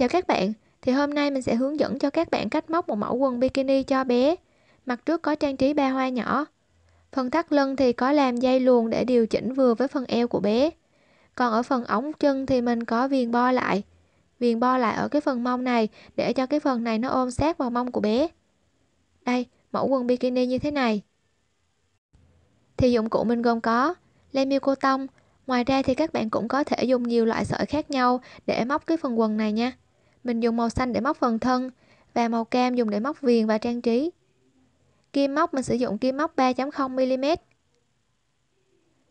Chào các bạn, thì hôm nay mình sẽ hướng dẫn cho các bạn cách móc một mẫu quần bikini cho bé. Mặt trước có trang trí ba hoa nhỏ. Phần thắt lưng thì có làm dây luồn để điều chỉnh vừa với phần eo của bé. Còn ở phần ống chân thì mình có viền bo lại. Viền bo lại ở cái phần mông này để cho cái phần này nó ôm sát vào mông của bé. Đây, mẫu quần bikini như thế này. Thì dụng cụ mình gồm có len miêu cô tông, Ngoài ra thì các bạn cũng có thể dùng nhiều loại sợi khác nhau để móc cái phần quần này nha. Mình dùng màu xanh để móc phần thân và màu cam dùng để móc viền và trang trí. Kim móc mình sử dụng kim móc 3.0mm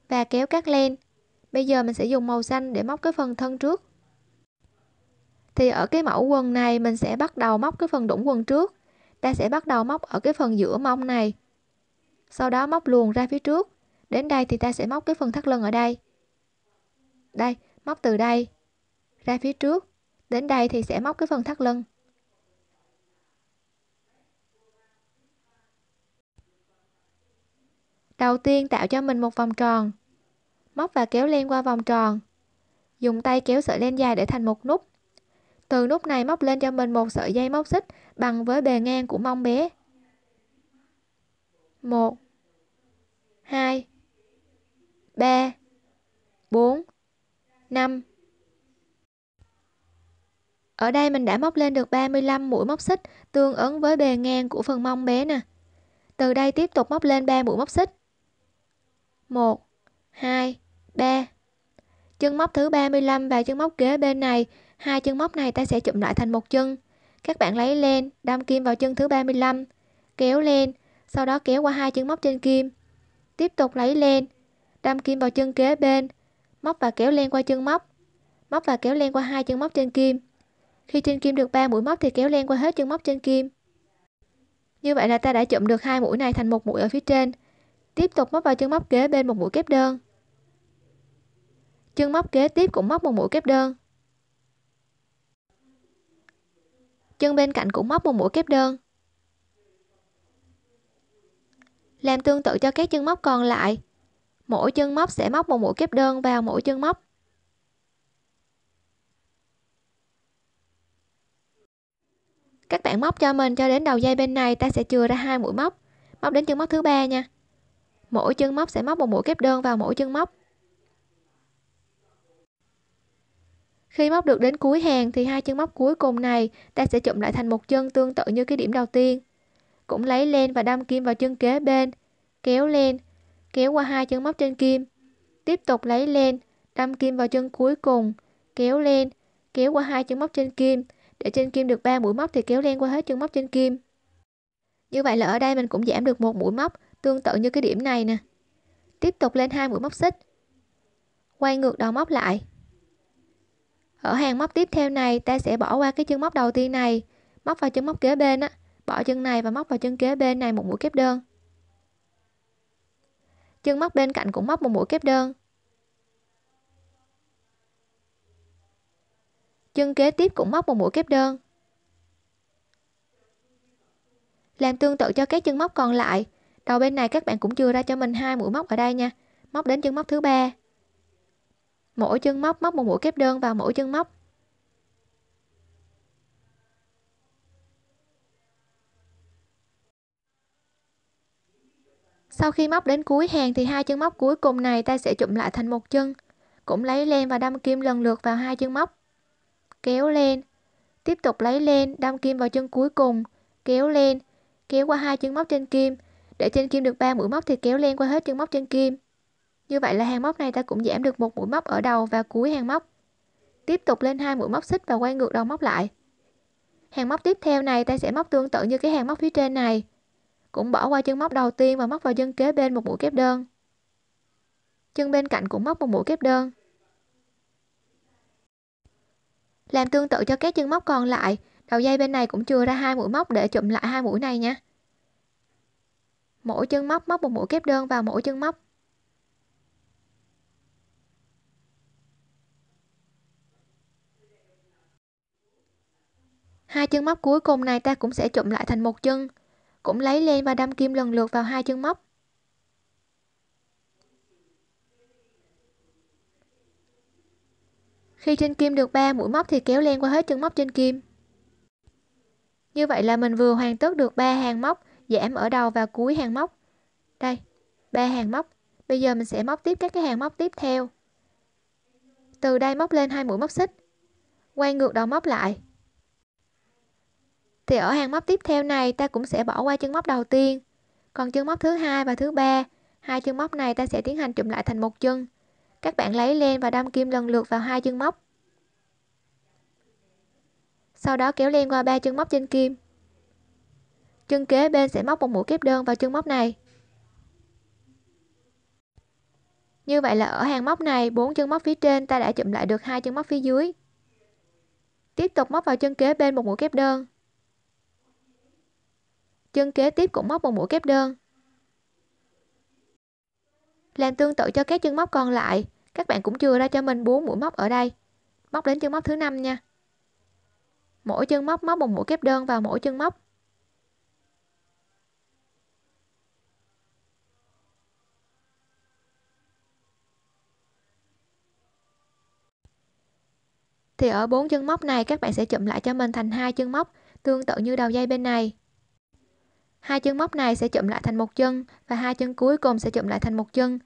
và kéo các len. Bây giờ mình sẽ dùng màu xanh để móc cái phần thân trước. Thì ở cái mẫu quần này mình sẽ bắt đầu móc cái phần đũng quần trước. Ta sẽ bắt đầu móc ở cái phần giữa mông này. Sau đó móc luồn ra phía trước. Đến đây thì ta sẽ móc cái phần thắt lưng ở đây. Đây, móc từ đây ra phía trước Đến đây thì sẽ móc cái phần thắt lưng. Đầu tiên tạo cho mình một vòng tròn. Móc và kéo len qua vòng tròn. Dùng tay kéo sợi len dài để thành một nút. Từ nút này móc lên cho mình một sợi dây móc xích bằng với bề ngang của mông bé. 1 2 3 4 5 ở đây mình đã móc lên được 35 mũi móc xích, tương ứng với bề ngang của phần mông bé nè. Từ đây tiếp tục móc lên 3 mũi móc xích. 1 2 3. Chân móc thứ 35 và chân móc kế bên này, hai chân móc này ta sẽ chụm lại thành một chân. Các bạn lấy len, đâm kim vào chân thứ 35, kéo lên, sau đó kéo qua hai chân móc trên kim. Tiếp tục lấy len, đâm kim vào chân kế bên, móc và kéo len qua chân móc, móc và kéo len qua hai chân móc trên kim khi trên kim được 3 mũi móc thì kéo len qua hết chân móc trên kim. Như vậy là ta đã chụm được hai mũi này thành một mũi ở phía trên. Tiếp tục móc vào chân móc kế bên một mũi kép đơn. Chân móc kế tiếp cũng móc một mũi kép đơn. Chân bên cạnh cũng móc một mũi kép đơn. Làm tương tự cho các chân móc còn lại. Mỗi chân móc sẽ móc một mũi kép đơn vào mỗi chân móc. các bạn móc cho mình cho đến đầu dây bên này ta sẽ chừa ra hai mũi móc móc đến chân móc thứ ba nha mỗi chân móc sẽ móc một mũi kép đơn vào mỗi chân móc khi móc được đến cuối hàng thì hai chân móc cuối cùng này ta sẽ chụm lại thành một chân tương tự như cái điểm đầu tiên cũng lấy len và đâm kim vào chân kế bên kéo len kéo qua hai chân móc trên kim tiếp tục lấy len đâm kim vào chân cuối cùng kéo len kéo qua hai chân móc trên kim để trên kim được 3 mũi móc thì kéo len qua hết chân móc trên kim. Như vậy là ở đây mình cũng giảm được một mũi móc, tương tự như cái điểm này nè. Tiếp tục lên hai mũi móc xích. Quay ngược đầu móc lại. Ở hàng móc tiếp theo này, ta sẽ bỏ qua cái chân móc đầu tiên này, móc vào chân móc kế bên á, bỏ chân này và móc vào chân kế bên này một mũi kép đơn. Chân móc bên cạnh cũng móc một mũi kép đơn. chân kế tiếp cũng móc một mũi kép đơn làm tương tự cho các chân móc còn lại đầu bên này các bạn cũng chưa ra cho mình hai mũi móc ở đây nha móc đến chân móc thứ ba mỗi chân móc móc một mũi kép đơn vào mỗi chân móc sau khi móc đến cuối hàng thì hai chân móc cuối cùng này ta sẽ chụm lại thành một chân cũng lấy len và đâm kim lần lượt vào hai chân móc kéo lên, tiếp tục lấy lên, đâm kim vào chân cuối cùng, kéo lên, kéo qua hai chân móc trên kim, để trên kim được 3 mũi móc thì kéo lên qua hết chân móc trên kim. Như vậy là hàng móc này ta cũng giảm được một mũi móc ở đầu và cuối hàng móc. Tiếp tục lên hai mũi móc xích và quay ngược đầu móc lại. Hàng móc tiếp theo này ta sẽ móc tương tự như cái hàng móc phía trên này. Cũng bỏ qua chân móc đầu tiên và móc vào chân kế bên một mũi kép đơn. Chân bên cạnh cũng móc một mũi kép đơn. làm tương tự cho các chân móc còn lại đầu dây bên này cũng chưa ra hai mũi móc để chụm lại hai mũi này nha mỗi chân móc móc một mũi kép đơn vào mỗi chân móc hai chân móc cuối cùng này ta cũng sẽ chụm lại thành một chân cũng lấy len và đâm kim lần lượt vào hai chân móc Khi trên kim được 3 mũi móc thì kéo len qua hết chân móc trên kim. Như vậy là mình vừa hoàn tất được 3 hàng móc, giảm ở đầu và cuối hàng móc. Đây, 3 hàng móc. Bây giờ mình sẽ móc tiếp các cái hàng móc tiếp theo. Từ đây móc lên hai mũi móc xích. Quay ngược đầu móc lại. Thì ở hàng móc tiếp theo này ta cũng sẽ bỏ qua chân móc đầu tiên. Còn chân móc thứ hai và thứ ba, hai chân móc này ta sẽ tiến hành chụm lại thành một chân. Các bạn lấy len và đâm kim lần lượt vào hai chân móc. Sau đó kéo len qua ba chân móc trên kim. Chân kế bên sẽ móc một mũi kép đơn vào chân móc này. Như vậy là ở hàng móc này, bốn chân móc phía trên ta đã chụm lại được hai chân móc phía dưới. Tiếp tục móc vào chân kế bên một mũi kép đơn. Chân kế tiếp cũng móc một mũi kép đơn. Làm tương tự cho các chân móc còn lại, các bạn cũng chừa ra cho mình 4 mũi móc ở đây. Móc đến chân móc thứ năm nha. Mỗi chân móc móc một mũi kép đơn vào mỗi chân móc. Thì ở bốn chân móc này các bạn sẽ chụm lại cho mình thành hai chân móc, tương tự như đầu dây bên này hai chân móc này sẽ chụm lại thành một chân và hai chân cuối cùng sẽ chụm lại thành một chân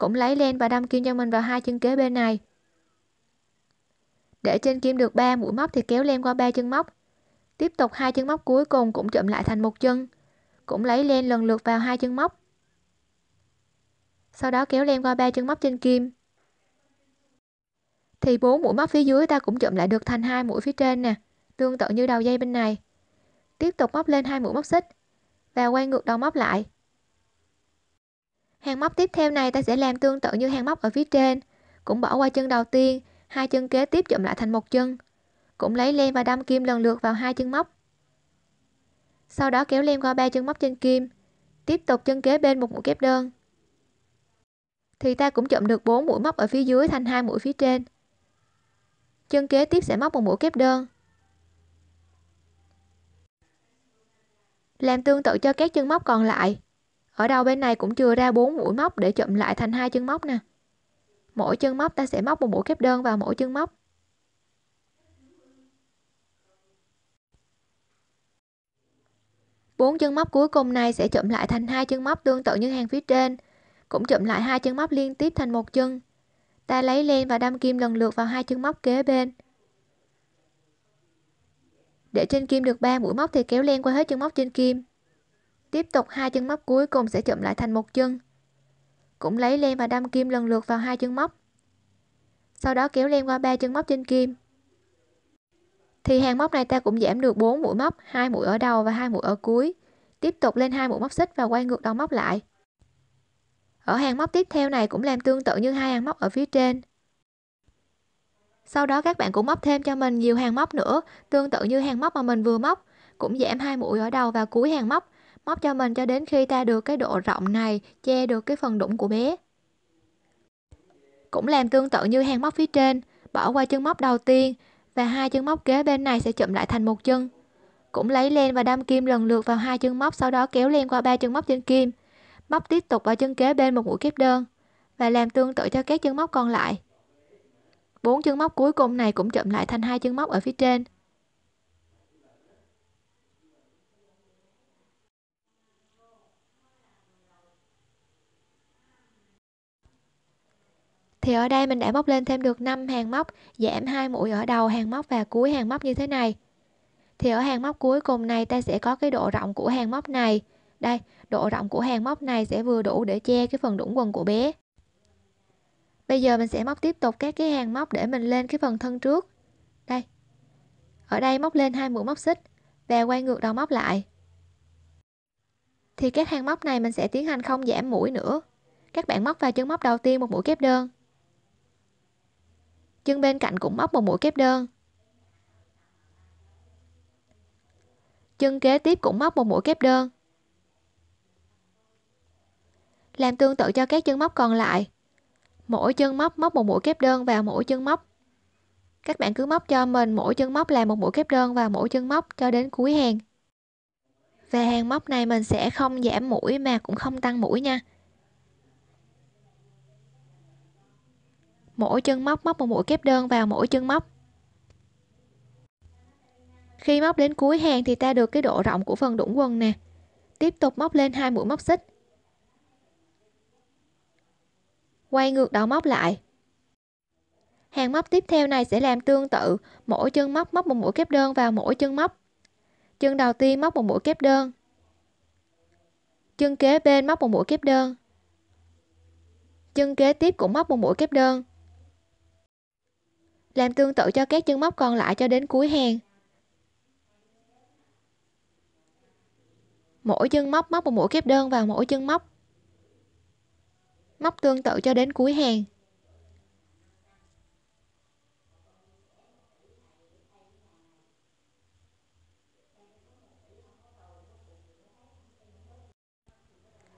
cũng lấy len và đâm kim cho mình vào hai chân kế bên này để trên kim được 3 mũi móc thì kéo len qua ba chân móc tiếp tục hai chân móc cuối cùng cũng chụm lại thành một chân cũng lấy len lần lượt vào hai chân móc sau đó kéo len qua ba chân móc trên kim thì bốn mũi móc phía dưới ta cũng chụm lại được thành hai mũi phía trên nè tương tự như đầu dây bên này tiếp tục móc lên hai mũi móc xích và quay ngược đầu móc lại hàng móc tiếp theo này ta sẽ làm tương tự như hàng móc ở phía trên cũng bỏ qua chân đầu tiên hai chân kế tiếp chụm lại thành một chân cũng lấy len và đâm kim lần lượt vào hai chân móc sau đó kéo len qua ba chân móc trên kim tiếp tục chân kế bên một mũi kép đơn thì ta cũng chụm được 4 mũi móc ở phía dưới thành hai mũi phía trên chân kế tiếp sẽ móc một mũi kép đơn làm tương tự cho các chân móc còn lại ở đầu bên này cũng chưa ra bốn mũi móc để chụm lại thành hai chân móc nè. Mỗi chân móc ta sẽ móc một mũi kép đơn vào mỗi chân móc. bốn chân móc cuối cùng này sẽ chụm lại thành hai chân móc tương tự như hàng phía trên cũng chụm lại hai chân móc liên tiếp thành một chân ta lấy len và đâm kim lần lượt vào hai chân móc kế bên để trên kim được 3 mũi móc thì kéo len qua hết chân móc trên kim Tiếp tục hai chân móc cuối cùng sẽ chụm lại thành một chân. Cũng lấy len và đâm kim lần lượt vào hai chân móc. Sau đó kéo len qua ba chân móc trên kim. Thì hàng móc này ta cũng giảm được 4 mũi móc, hai mũi ở đầu và hai mũi ở cuối. Tiếp tục lên hai mũi móc xích và quay ngược đầu móc lại. Ở hàng móc tiếp theo này cũng làm tương tự như hai hàng móc ở phía trên. Sau đó các bạn cũng móc thêm cho mình nhiều hàng móc nữa, tương tự như hàng móc mà mình vừa móc, cũng giảm hai mũi ở đầu và cuối hàng móc, móc cho mình cho đến khi ta được cái độ rộng này che được cái phần đũng của bé cũng làm tương tự như hàng móc phía trên bỏ qua chân móc đầu tiên và hai chân móc kế bên này sẽ chụm lại thành một chân cũng lấy len và đâm kim lần lượt vào hai chân móc sau đó kéo len qua ba chân móc trên kim móc tiếp tục vào chân kế bên một mũi kép đơn và làm tương tự cho các chân móc còn lại bốn chân móc cuối cùng này cũng chụm lại thành hai chân móc ở phía trên thì ở đây mình đã móc lên thêm được 5 hàng móc giảm hai mũi ở đầu hàng móc và cuối hàng móc như thế này thì ở hàng móc cuối cùng này ta sẽ có cái độ rộng của hàng móc này đây độ rộng của hàng móc này sẽ vừa đủ để che cái phần đũng quần của bé bây giờ mình sẽ móc tiếp tục các cái hàng móc để mình lên cái phần thân trước đây ở đây móc lên hai mũi móc xích và quay ngược đầu móc lại thì các hàng móc này mình sẽ tiến hành không giảm mũi nữa các bạn móc vào chân móc đầu tiên một mũi kép đơn chân bên cạnh cũng móc một mũi kép đơn chân kế tiếp cũng móc một mũi kép đơn làm tương tự cho các chân móc còn lại mỗi chân móc móc một mũi kép đơn vào mỗi chân móc các bạn cứ móc cho mình mỗi chân móc là một mũi kép đơn vào mỗi chân móc cho đến cuối hàng về hàng móc này mình sẽ không giảm mũi mà cũng không tăng mũi nha mỗi chân móc móc một mũi kép đơn vào mỗi chân móc khi móc đến cuối hàng thì ta được cái độ rộng của phần đũng quần nè tiếp tục móc lên hai mũi móc xích quay ngược đầu móc lại hàng móc tiếp theo này sẽ làm tương tự mỗi chân móc móc một mũi kép đơn vào mỗi chân móc chân đầu tiên móc một mũi kép đơn chân kế bên móc một mũi kép đơn chân kế tiếp cũng móc một mũi kép đơn làm tương tự cho các chân móc còn lại cho đến cuối hàng mỗi chân móc móc một mũi kép đơn vào mỗi chân móc móc tương tự cho đến cuối hàng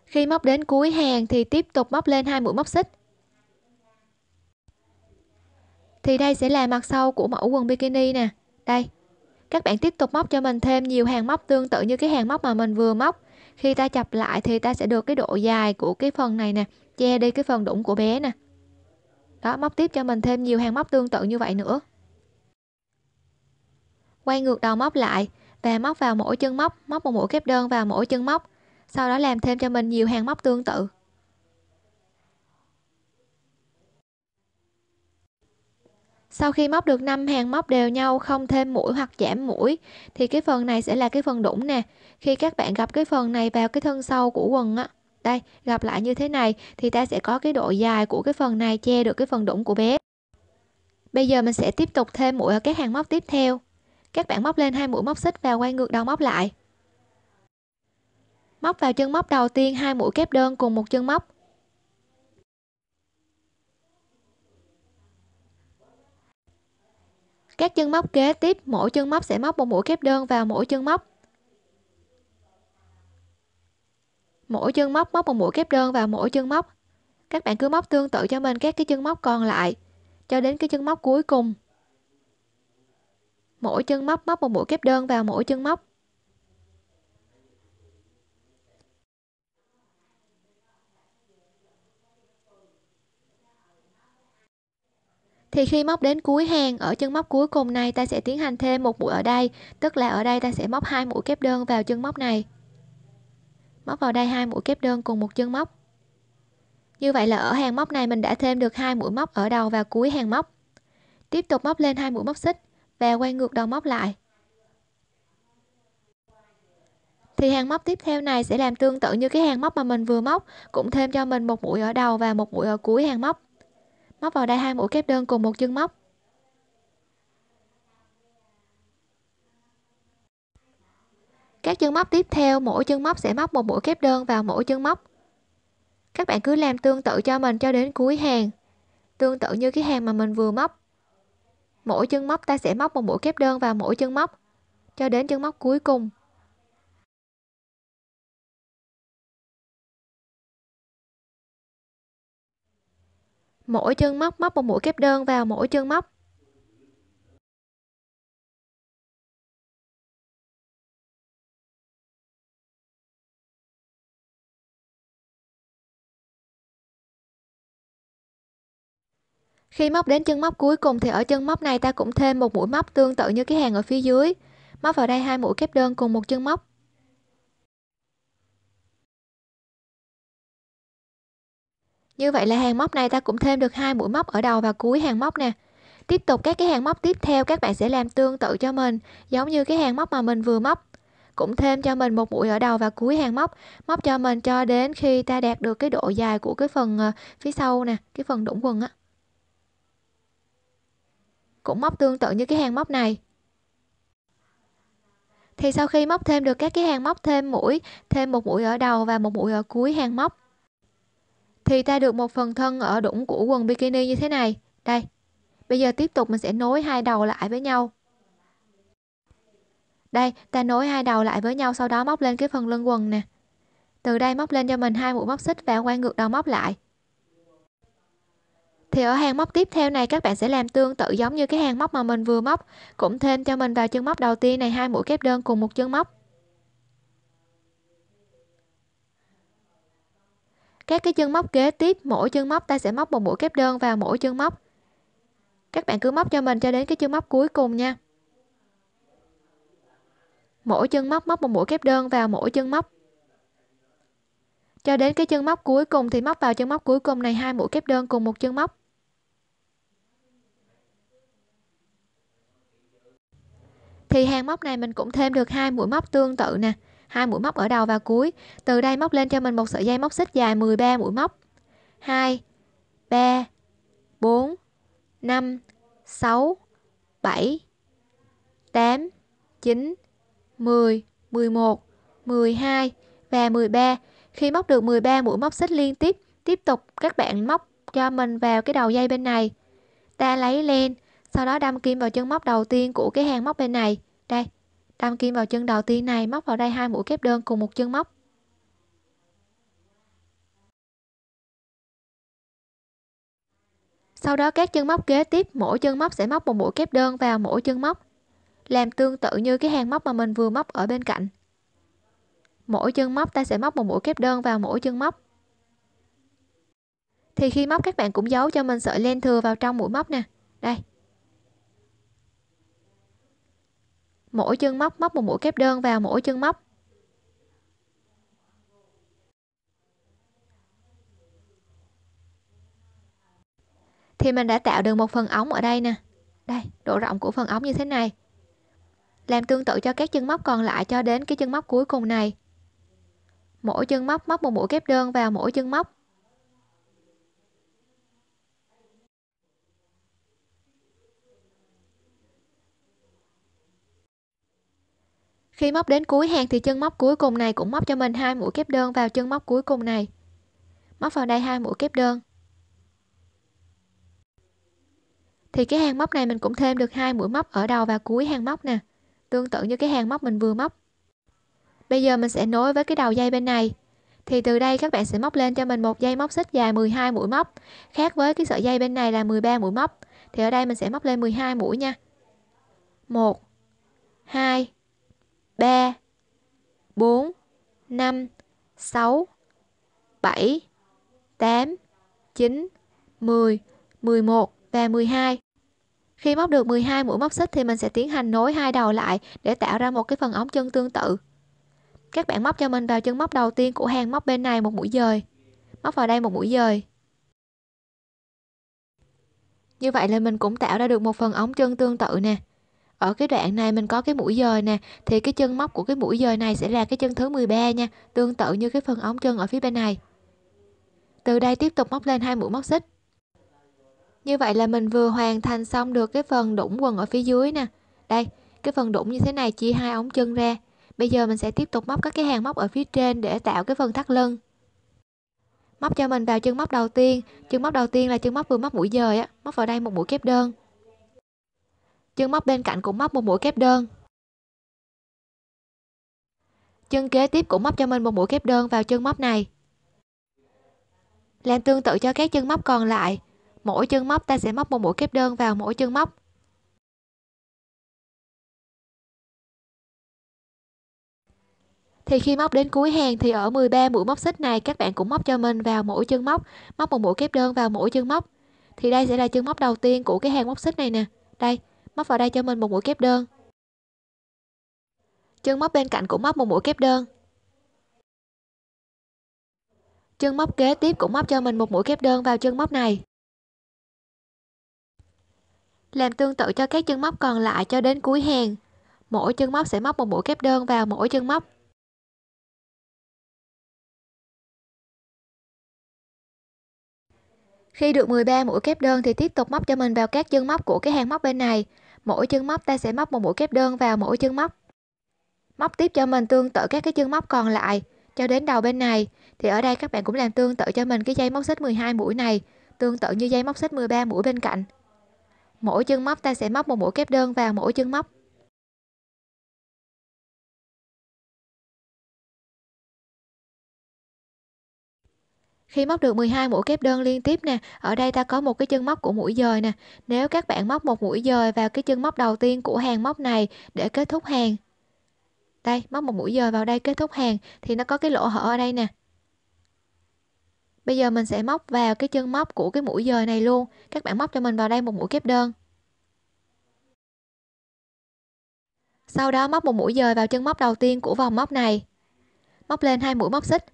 khi móc đến cuối hàng thì tiếp tục móc lên hai mũi móc xích thì đây sẽ là mặt sau của mẫu quần bikini nè đây các bạn tiếp tục móc cho mình thêm nhiều hàng móc tương tự như cái hàng móc mà mình vừa móc khi ta chập lại thì ta sẽ được cái độ dài của cái phần này nè che đi cái phần đũng của bé nè đó móc tiếp cho mình thêm nhiều hàng móc tương tự như vậy nữa quay ngược đầu móc lại và móc vào mỗi chân móc móc một mũi kép đơn vào mỗi chân móc sau đó làm thêm cho mình nhiều hàng móc tương tự sau khi móc được 5 hàng móc đều nhau không thêm mũi hoặc giảm mũi thì cái phần này sẽ là cái phần đũng nè khi các bạn gặp cái phần này vào cái thân sâu của quần á đây gặp lại như thế này thì ta sẽ có cái độ dài của cái phần này che được cái phần đũng của bé bây giờ mình sẽ tiếp tục thêm mũi ở các hàng móc tiếp theo các bạn móc lên hai mũi móc xích và quay ngược đầu móc lại móc vào chân móc đầu tiên hai mũi kép đơn cùng một chân móc các chân móc kế tiếp mỗi chân móc sẽ móc một mũi kép đơn vào mỗi chân móc mỗi chân móc móc một mũi kép đơn vào mỗi chân móc các bạn cứ móc tương tự cho mình các cái chân móc còn lại cho đến cái chân móc cuối cùng mỗi chân móc móc một mũi kép đơn vào mỗi chân móc thì khi móc đến cuối hàng ở chân móc cuối cùng này ta sẽ tiến hành thêm một mũi ở đây tức là ở đây ta sẽ móc hai mũi kép đơn vào chân móc này móc vào đây hai mũi kép đơn cùng một chân móc như vậy là ở hàng móc này mình đã thêm được hai mũi móc ở đầu và cuối hàng móc tiếp tục móc lên hai mũi móc xích và quay ngược đầu móc lại thì hàng móc tiếp theo này sẽ làm tương tự như cái hàng móc mà mình vừa móc cũng thêm cho mình một mũi ở đầu và một mũi ở cuối hàng móc móc vào đây hai mũi kép đơn cùng một chân móc các chân móc tiếp theo mỗi chân móc sẽ móc một mũi kép đơn vào mỗi chân móc các bạn cứ làm tương tự cho mình cho đến cuối hàng tương tự như cái hàng mà mình vừa móc mỗi chân móc ta sẽ móc một mũi kép đơn vào mỗi chân móc cho đến chân móc cuối cùng mỗi chân móc móc một mũi kép đơn vào mỗi chân móc Khi móc đến chân móc cuối cùng thì ở chân móc này ta cũng thêm một mũi móc tương tự như cái hàng ở phía dưới. Móc vào đây hai mũi kép đơn cùng một chân móc. Như vậy là hàng móc này ta cũng thêm được hai mũi móc ở đầu và cuối hàng móc nè. Tiếp tục các cái hàng móc tiếp theo các bạn sẽ làm tương tự cho mình, giống như cái hàng móc mà mình vừa móc. Cũng thêm cho mình một mũi ở đầu và cuối hàng móc, móc cho mình cho đến khi ta đạt được cái độ dài của cái phần ờ, phía sau nè, cái phần đũng quần á. Cũng móc tương tự như cái hàng móc này, thì sau khi móc thêm được các cái hàng móc thêm mũi thêm một mũi ở đầu và một mũi ở cuối hàng móc thì ta được một phần thân ở đũng của quần bikini như thế này đây bây giờ tiếp tục mình sẽ nối hai đầu lại với nhau đây ta nối hai đầu lại với nhau sau đó móc lên cái phần lưng quần nè từ đây móc lên cho mình hai mũi móc xích và quay ngược đầu móc lại thì ở hàng móc tiếp theo này các bạn sẽ làm tương tự giống như cái hàng móc mà mình vừa móc cũng thêm cho mình vào chân móc đầu tiên này hai mũi kép đơn cùng một chân móc các cái chân móc kế tiếp mỗi chân móc ta sẽ móc một mũi kép đơn vào mỗi chân móc các bạn cứ móc cho mình cho đến cái chân móc cuối cùng nha mỗi chân móc móc một mũi kép đơn vào mỗi chân móc cho đến cái chân móc cuối cùng thì móc vào chân móc cuối cùng này hai mũi kép đơn cùng một chân móc thì hàng móc này mình cũng thêm được hai mũi móc tương tự nè hai mũi móc ở đầu và cuối từ đây móc lên cho mình một sợi dây móc xích dài 13 mũi móc 2 3 4 5 6 7 8 9 10 11 12 và 13 khi móc được 13 mũi móc xích liên tiếp tiếp tục các bạn móc cho mình vào cái đầu dây bên này ta lấy len sau đó đâm kim vào chân móc đầu tiên của cái hàng móc bên này đây Đâm kim vào chân đầu tiên này móc vào đây hai mũi kép đơn cùng một chân móc. Sau đó các chân móc kế tiếp, mỗi chân móc sẽ móc một mũi kép đơn vào mỗi chân móc. Làm tương tự như cái hàng móc mà mình vừa móc ở bên cạnh. Mỗi chân móc ta sẽ móc một mũi kép đơn vào mỗi chân móc. Thì khi móc các bạn cũng giấu cho mình sợi len thừa vào trong mũi móc nè. Đây, mỗi chân móc móc một mũi kép đơn vào mỗi chân móc thì mình đã tạo được một phần ống ở đây nè đây độ rộng của phần ống như thế này làm tương tự cho các chân móc còn lại cho đến cái chân móc cuối cùng này mỗi chân móc móc một mũi kép đơn vào mỗi chân móc Khi móc đến cuối hàng thì chân móc cuối cùng này cũng móc cho mình hai mũi kép đơn vào chân móc cuối cùng này. Móc vào đây hai mũi kép đơn. Thì cái hàng móc này mình cũng thêm được hai mũi móc ở đầu và cuối hàng móc nè, tương tự như cái hàng móc mình vừa móc. Bây giờ mình sẽ nối với cái đầu dây bên này. Thì từ đây các bạn sẽ móc lên cho mình một dây móc xích dài 12 mũi móc, khác với cái sợi dây bên này là 13 mũi móc. Thì ở đây mình sẽ móc lên 12 mũi nha. 1 2 ba bốn năm sáu bảy tám chín mười mười một và mười hai khi móc được 12 mũi móc xích thì mình sẽ tiến hành nối hai đầu lại để tạo ra một cái phần ống chân tương tự. Các bạn móc cho mình vào chân móc đầu tiên của hàng móc bên này một mũi dời. Móc vào đây một mũi dời. Như vậy là mình cũng tạo ra được một phần ống chân tương tự nè ở cái đoạn này mình có cái mũi dời nè thì cái chân móc của cái mũi dời này sẽ là cái chân thứ 13 nha tương tự như cái phần ống chân ở phía bên này từ đây tiếp tục móc lên hai mũi móc xích như vậy là mình vừa hoàn thành xong được cái phần đũng quần ở phía dưới nè đây cái phần đũng như thế này chia hai ống chân ra bây giờ mình sẽ tiếp tục móc các cái hàng móc ở phía trên để tạo cái phần thắt lưng móc cho mình vào chân móc đầu tiên chân móc đầu tiên là chân móc vừa móc mũi dời á móc vào đây một mũi kép đơn chân móc bên cạnh cũng móc một mũi kép đơn chân kế tiếp cũng móc cho mình một mũi kép đơn vào chân móc này làm tương tự cho các chân móc còn lại mỗi chân móc ta sẽ móc một mũi kép đơn vào mỗi chân móc thì khi móc đến cuối hàng thì ở 13 mũi móc xích này các bạn cũng móc cho mình vào mỗi chân móc móc một mũi kép đơn vào mỗi chân móc thì đây sẽ là chân móc đầu tiên của cái hàng móc xích này nè đây móc vào đây cho mình một mũi kép đơn chân móc bên cạnh cũng móc một mũi kép đơn chân móc kế tiếp cũng móc cho mình một mũi kép đơn vào chân móc này làm tương tự cho các chân móc còn lại cho đến cuối hàng mỗi chân móc sẽ móc một mũi kép đơn vào mỗi chân móc khi được 13 mũi kép đơn thì tiếp tục móc cho mình vào các chân móc của cái hàng móc bên này mỗi chân móc ta sẽ móc một mũi kép đơn vào mỗi chân móc móc tiếp cho mình tương tự các cái chân móc còn lại cho đến đầu bên này thì ở đây các bạn cũng làm tương tự cho mình cái dây móc xích 12 mũi này tương tự như dây móc xích 13 mũi bên cạnh mỗi chân móc ta sẽ móc một mũi kép đơn vào mỗi chân móc khi móc được 12 mũi kép đơn liên tiếp nè ở đây ta có một cái chân móc của mũi dời nè nếu các bạn móc một mũi dời vào cái chân móc đầu tiên của hàng móc này để kết thúc hàng đây móc một mũi dời vào đây kết thúc hàng thì nó có cái lỗ hở ở đây nè bây giờ mình sẽ móc vào cái chân móc của cái mũi dời này luôn các bạn móc cho mình vào đây một mũi kép đơn sau đó móc một mũi dời vào chân móc đầu tiên của vòng móc này móc lên hai mũi móc xích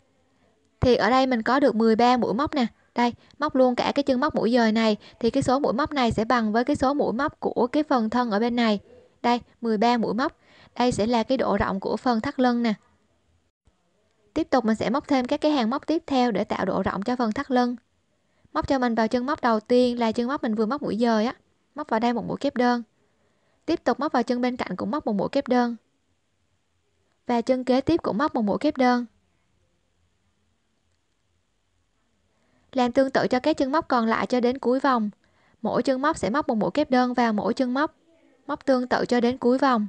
thì ở đây mình có được 13 mũi móc nè đây móc luôn cả cái chân móc mũi dời này thì cái số mũi móc này sẽ bằng với cái số mũi móc của cái phần thân ở bên này đây 13 mũi móc đây sẽ là cái độ rộng của phần thắt lưng nè tiếp tục mình sẽ móc thêm các cái hàng móc tiếp theo để tạo độ rộng cho phần thắt lưng móc cho mình vào chân móc đầu tiên là chân móc mình vừa móc mũi dời á móc vào đây một mũi kép đơn tiếp tục móc vào chân bên cạnh cũng móc một mũi kép đơn và chân kế tiếp cũng móc một mũi kép đơn Làm tương tự cho các chân móc còn lại cho đến cuối vòng. Mỗi chân móc sẽ móc một mũi kép đơn vào mỗi chân móc, móc tương tự cho đến cuối vòng.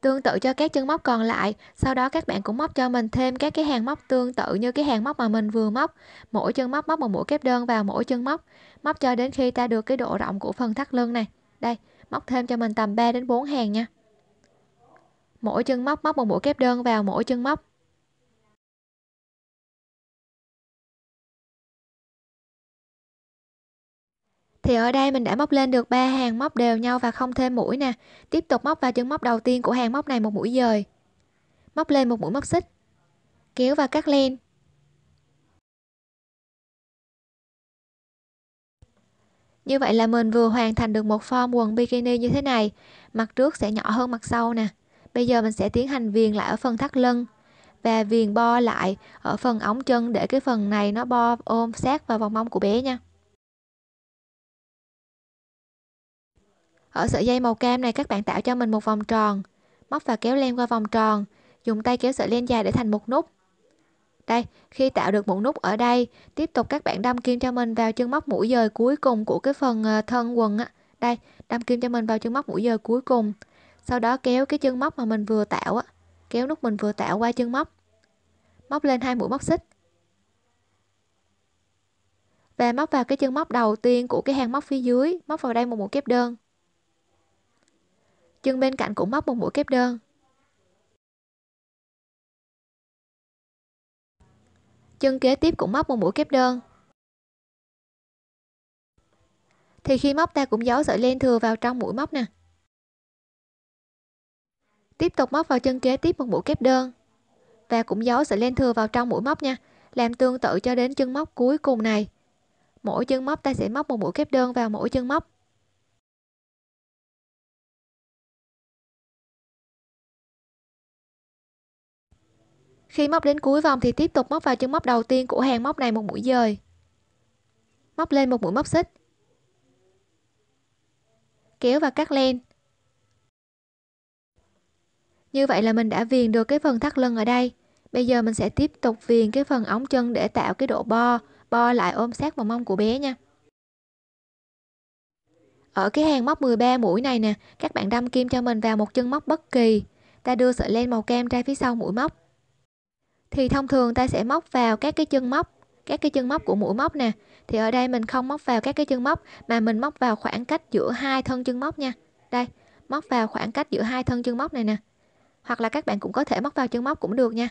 Tương tự cho các chân móc còn lại, sau đó các bạn cũng móc cho mình thêm các cái hàng móc tương tự như cái hàng móc mà mình vừa móc. Mỗi chân móc móc một mũi kép đơn vào mỗi chân móc, móc cho đến khi ta được cái độ rộng của phần thắt lưng này. Đây, móc thêm cho mình tầm 3 đến 4 hàng nha mỗi chân móc móc một mũi kép đơn vào mỗi chân móc thì ở đây mình đã móc lên được ba hàng móc đều nhau và không thêm mũi nè tiếp tục móc vào chân móc đầu tiên của hàng móc này một mũi dời móc lên một mũi móc xích kéo và cắt len Như vậy là mình vừa hoàn thành được một form quần bikini như thế này. Mặt trước sẽ nhỏ hơn mặt sau nè. Bây giờ mình sẽ tiến hành viền lại ở phần thắt lưng và viền bo lại ở phần ống chân để cái phần này nó bo ôm sát vào vòng mông của bé nha. Ở sợi dây màu cam này các bạn tạo cho mình một vòng tròn, móc và kéo len qua vòng tròn, dùng tay kéo sợi len dài để thành một nút. Đây, khi tạo được một nút ở đây, tiếp tục các bạn đâm kim cho mình vào chân móc mũi dời cuối cùng của cái phần ờ, thân quần á. Đây, đâm kim cho mình vào chân móc mũi dời cuối cùng. Sau đó kéo cái chân móc mà mình vừa tạo á, kéo nút mình vừa tạo qua chân móc. Móc lên hai mũi móc xích. Và móc vào cái chân móc đầu tiên của cái hàng móc phía dưới, móc vào đây một mũi kép đơn chân bên cạnh cũng móc một mũi kép đơn chân kế tiếp cũng móc một mũi kép đơn thì khi móc ta cũng giấu sợi len thừa vào trong mũi móc nè tiếp tục móc vào chân kế tiếp một mũi kép đơn và cũng giấu sợi len thừa vào trong mũi móc nha làm tương tự cho đến chân móc cuối cùng này mỗi chân móc ta sẽ móc một mũi kép đơn vào mỗi chân móc Khi móc đến cuối vòng thì tiếp tục móc vào chân móc đầu tiên của hàng móc này một mũi dời. Móc lên một mũi móc xích. Kéo và cắt len. Như vậy là mình đã viền được cái phần thắt lưng ở đây. Bây giờ mình sẽ tiếp tục viền cái phần ống chân để tạo cái độ bo, bo lại ôm sát vào mông của bé nha. Ở cái hàng móc 13 mũi này nè, các bạn đâm kim cho mình vào một chân móc bất kỳ. Ta đưa sợi len màu cam ra phía sau mũi móc thì thông thường ta sẽ móc vào các cái chân móc các cái chân móc của mũi móc nè thì ở đây mình không móc vào các cái chân móc mà mình móc vào khoảng cách giữa hai thân chân móc nha đây móc vào khoảng cách giữa hai thân chân móc này nè hoặc là các bạn cũng có thể móc vào chân móc cũng được nha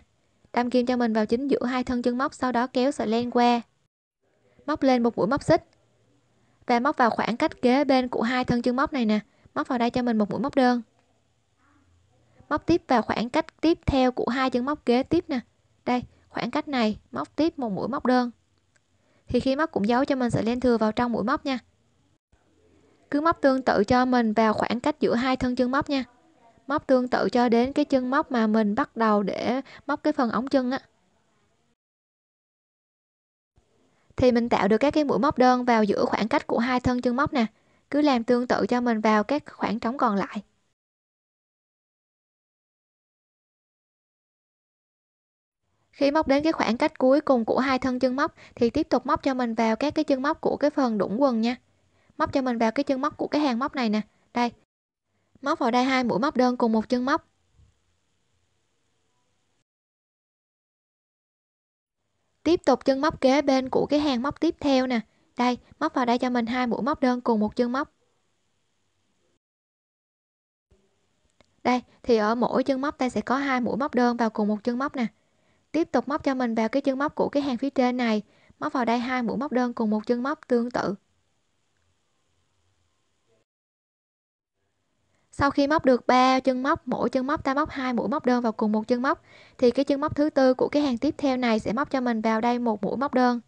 đâm kim cho mình vào chính giữa hai thân chân móc sau đó kéo sợi len qua móc lên một mũi móc xích và móc vào khoảng cách kế bên của hai thân chân móc này nè móc vào đây cho mình một mũi móc đơn móc tiếp vào khoảng cách tiếp theo của hai chân móc kế tiếp nè đây, khoảng cách này, móc tiếp một mũi móc đơn. Thì khi móc cũng giấu cho mình sợi len thừa vào trong mũi móc nha. Cứ móc tương tự cho mình vào khoảng cách giữa hai thân chân móc nha. Móc tương tự cho đến cái chân móc mà mình bắt đầu để móc cái phần ống chân á. Thì mình tạo được các cái mũi móc đơn vào giữa khoảng cách của hai thân chân móc nè. Cứ làm tương tự cho mình vào các khoảng trống còn lại. Khi móc đến cái khoảng cách cuối cùng của hai thân chân móc thì tiếp tục móc cho mình vào các cái chân móc của cái phần đũng quần nha. Móc cho mình vào cái chân móc của cái hàng móc này nè. Đây. Móc vào đây hai mũi móc đơn cùng một chân móc. Tiếp tục chân móc kế bên của cái hàng móc tiếp theo nè. Đây, móc vào đây cho mình hai mũi móc đơn cùng một chân móc. Đây, thì ở mỗi chân móc ta sẽ có hai mũi móc đơn vào cùng một chân móc nè tiếp tục móc cho mình vào cái chân móc của cái hàng phía trên này móc vào đây hai mũi móc đơn cùng một chân móc tương tự sau khi móc được ba chân móc mỗi chân móc ta móc hai mũi móc đơn vào cùng một chân móc thì cái chân móc thứ tư của cái hàng tiếp theo này sẽ móc cho mình vào đây một mũi móc đơn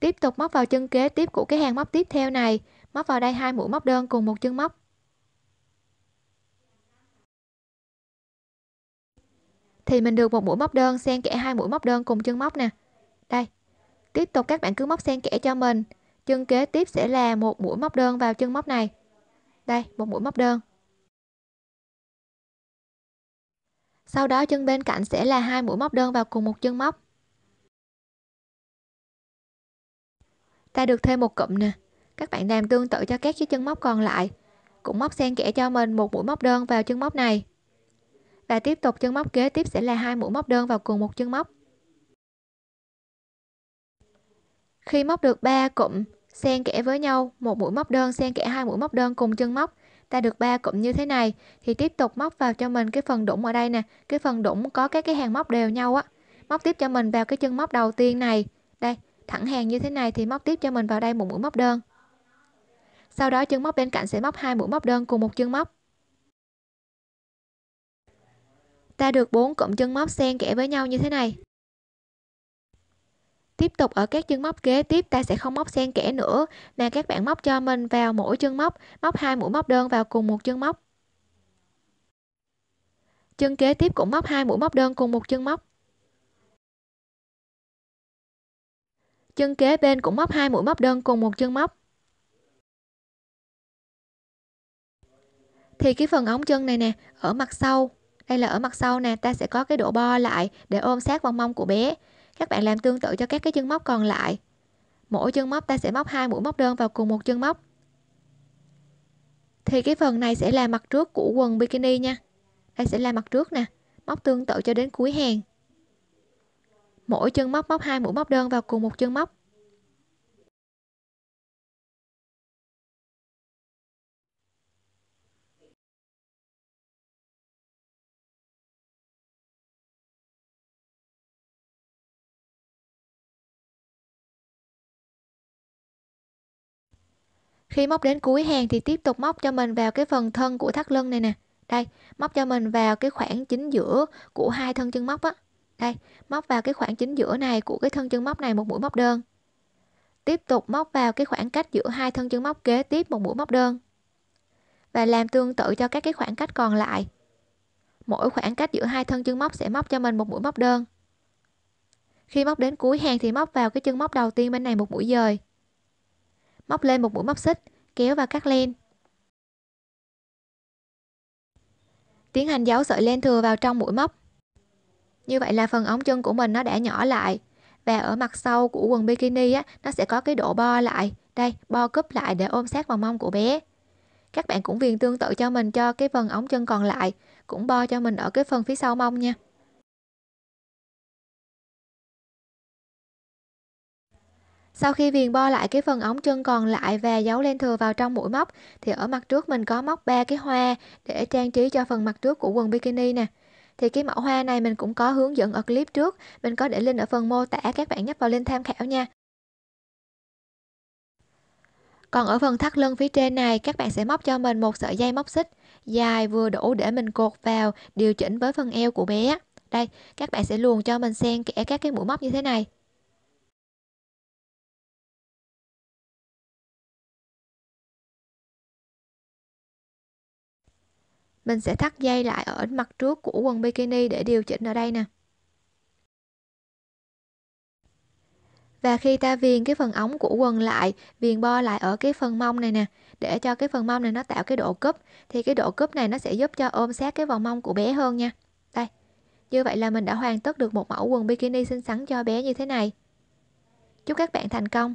tiếp tục móc vào chân kế tiếp của cái hàng móc tiếp theo này móc vào đây hai mũi móc đơn cùng một chân móc thì mình được một mũi móc đơn xen kẽ hai mũi móc đơn cùng chân móc nè đây tiếp tục các bạn cứ móc xen kẽ cho mình chân kế tiếp sẽ là một mũi móc đơn vào chân móc này đây một mũi móc đơn sau đó chân bên cạnh sẽ là hai mũi móc đơn vào cùng một chân móc ta được thêm một cụm nè các bạn làm tương tự cho các chiếc chân móc còn lại cũng móc xen kẽ cho mình một mũi móc đơn vào chân móc này và tiếp tục chân móc kế tiếp sẽ là hai mũi móc đơn vào cùng một chân móc khi móc được 3 cụm xen kẽ với nhau một mũi móc đơn xen kẽ hai mũi móc đơn cùng chân móc ta được 3 cụm như thế này thì tiếp tục móc vào cho mình cái phần đũng ở đây nè cái phần đũng có các cái hàng móc đều nhau á móc tiếp cho mình vào cái chân móc đầu tiên này đây thẳng hàng như thế này thì móc tiếp cho mình vào đây một mũi móc đơn sau đó chân móc bên cạnh sẽ móc hai mũi móc đơn cùng một chân móc ta được bốn cụm chân móc xen kẽ với nhau như thế này tiếp tục ở các chân móc kế tiếp ta sẽ không móc xen kẽ nữa mà các bạn móc cho mình vào mỗi chân móc móc hai mũi móc đơn vào cùng một chân móc chân kế tiếp cũng móc hai mũi móc đơn cùng một chân móc chân kế bên cũng móc hai mũi móc đơn cùng một chân móc thì cái phần ống chân này nè ở mặt sau hay là ở mặt sau nè ta sẽ có cái độ bo lại để ôm sát vào mông của bé các bạn làm tương tự cho các cái chân móc còn lại mỗi chân móc ta sẽ móc hai mũi móc đơn vào cùng một chân móc thì cái phần này sẽ là mặt trước của quần bikini nha đây sẽ là mặt trước nè móc tương tự cho đến cuối hàng mỗi chân móc móc hai mũi móc đơn vào cùng một chân móc khi móc đến cuối hàng thì tiếp tục móc cho mình vào cái phần thân của thắt lưng này nè đây móc cho mình vào cái khoảng chính giữa của hai thân chân móc á đây móc vào cái khoảng chính giữa này của cái thân chân móc này một mũi móc đơn tiếp tục móc vào cái khoảng cách giữa hai thân chân móc kế tiếp một mũi móc đơn và làm tương tự cho các cái khoảng cách còn lại mỗi khoảng cách giữa hai thân chân móc sẽ móc cho mình một mũi móc đơn khi móc đến cuối hàng thì móc vào cái chân móc đầu tiên bên này một mũi dời móc lên một mũi móc xích, kéo và cắt len. Tiến hành giấu sợi len thừa vào trong mũi móc. Như vậy là phần ống chân của mình nó đã nhỏ lại và ở mặt sau của quần bikini á, nó sẽ có cái độ bo lại. Đây, bo cúp lại để ôm sát vào mông của bé. Các bạn cũng viền tương tự cho mình cho cái phần ống chân còn lại, cũng bo cho mình ở cái phần phía sau mông nha. Sau khi viền bo lại cái phần ống chân còn lại và giấu len thừa vào trong mũi móc thì ở mặt trước mình có móc ba cái hoa để trang trí cho phần mặt trước của quần bikini nè. Thì cái mẫu hoa này mình cũng có hướng dẫn ở clip trước, mình có để link ở phần mô tả các bạn nhấp vào link tham khảo nha. Còn ở phần thắt lưng phía trên này các bạn sẽ móc cho mình một sợi dây móc xích dài vừa đủ để mình cột vào điều chỉnh với phần eo của bé. Đây, các bạn sẽ luồn cho mình xen kẽ các cái mũi móc như thế này. mình sẽ thắt dây lại ở mặt trước của quần bikini để điều chỉnh ở đây nè và khi ta viền cái phần ống của quần lại viền bo lại ở cái phần mông này nè để cho cái phần mông này nó tạo cái độ cúp thì cái độ cúp này nó sẽ giúp cho ôm sát cái vòng mông của bé hơn nha đây như vậy là mình đã hoàn tất được một mẫu quần bikini xinh xắn cho bé như thế này chúc các bạn thành công